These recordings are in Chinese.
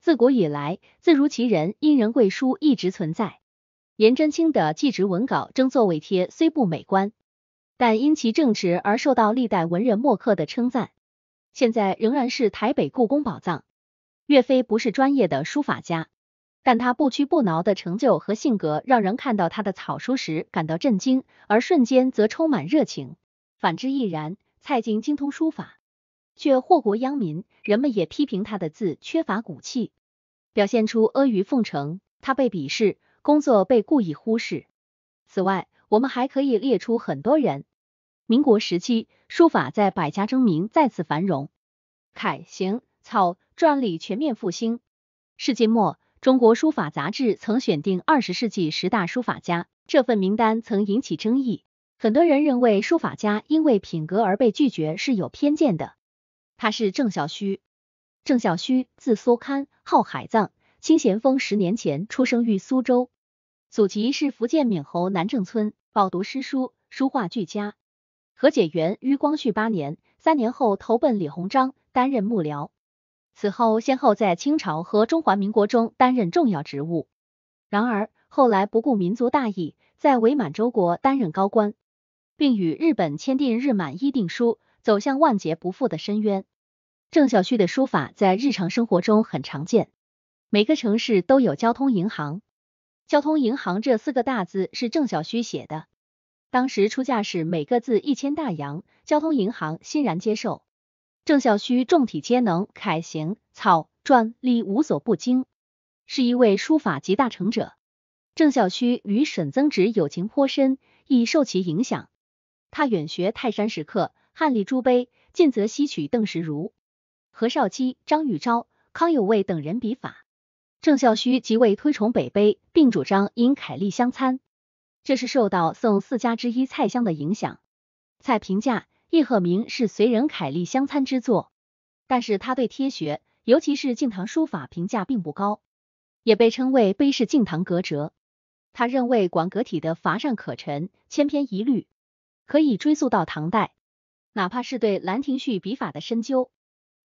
自古以来，字如其人，殷人贵书一直存在。颜真卿的《祭侄文稿》争作位帖虽不美观，但因其正直而受到历代文人墨客的称赞，现在仍然是台北故宫宝藏。岳飞不是专业的书法家，但他不屈不挠的成就和性格，让人看到他的草书时感到震惊，而瞬间则充满热情。反之亦然，蔡京精通书法。却祸国殃民，人们也批评他的字缺乏骨气，表现出阿谀奉承。他被鄙视，工作被故意忽视。此外，我们还可以列出很多人。民国时期，书法在百家争鸣再次繁荣，楷、行、草、篆隶全面复兴。世纪末，中国书法杂志曾选定二十世纪十大书法家，这份名单曾引起争议。很多人认为书法家因为品格而被拒绝是有偏见的。他是郑孝胥，郑孝胥字苏堪，号海藏，清咸丰十年前出生于苏州，祖籍是福建闽侯南郑村，饱读诗书，书画俱佳。和解元于光绪八年，三年后投奔李鸿章，担任幕僚，此后先后在清朝和中华民国中担任重要职务。然而后来不顾民族大义，在伪满洲国担任高官，并与日本签订日满议定书。走向万劫不复的深渊。郑晓旭的书法在日常生活中很常见，每个城市都有交通银行。交通银行这四个大字是郑晓旭写的。当时出价是每个字一千大洋，交通银行欣然接受。郑晓旭重体皆能，楷、行、草、篆、隶无所不精，是一位书法集大成者。郑晓旭与沈曾植友情颇深，亦受其影响。他远学泰山石刻。汉隶诸碑，尽则吸取邓石如、何绍基、张玉钊、康有为等人笔法。郑孝胥即为推崇北碑，并主张因楷隶相参，这是受到宋四家之一蔡襄的影响。蔡评价《叶鹤鸣是随人楷隶相参之作，但是他对帖学，尤其是晋唐书法评价并不高，也被称为碑式晋唐格折。他认为广阁体的乏善可陈，千篇一律，可以追溯到唐代。哪怕是对《兰亭序》笔法的深究，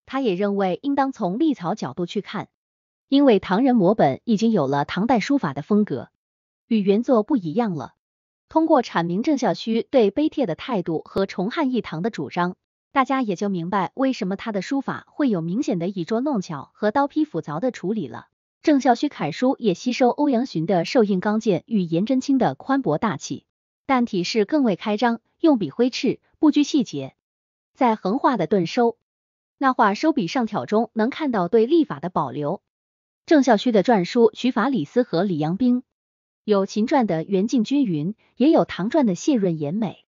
他也认为应当从隶草角度去看，因为唐人摹本已经有了唐代书法的风格，与原作不一样了。通过阐明郑孝胥对碑帖的态度和崇汉议唐的主张，大家也就明白为什么他的书法会有明显的以拙弄巧和刀劈斧凿的处理了。郑孝胥楷书也吸收欧阳询的瘦硬刚健与颜真卿的宽博大气。但体式更为开张，用笔挥斥，不拘细节，在横画的顿收，捺画收笔上挑中能看到对立法的保留。郑孝胥的篆书取法李斯和李阳冰，有秦篆的圆劲均匀，也有唐篆的细润严美，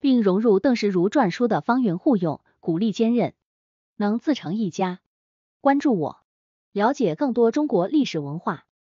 并融入邓石如篆书的方圆互用，鼓励坚韧，能自成一家。关注我，了解更多中国历史文化。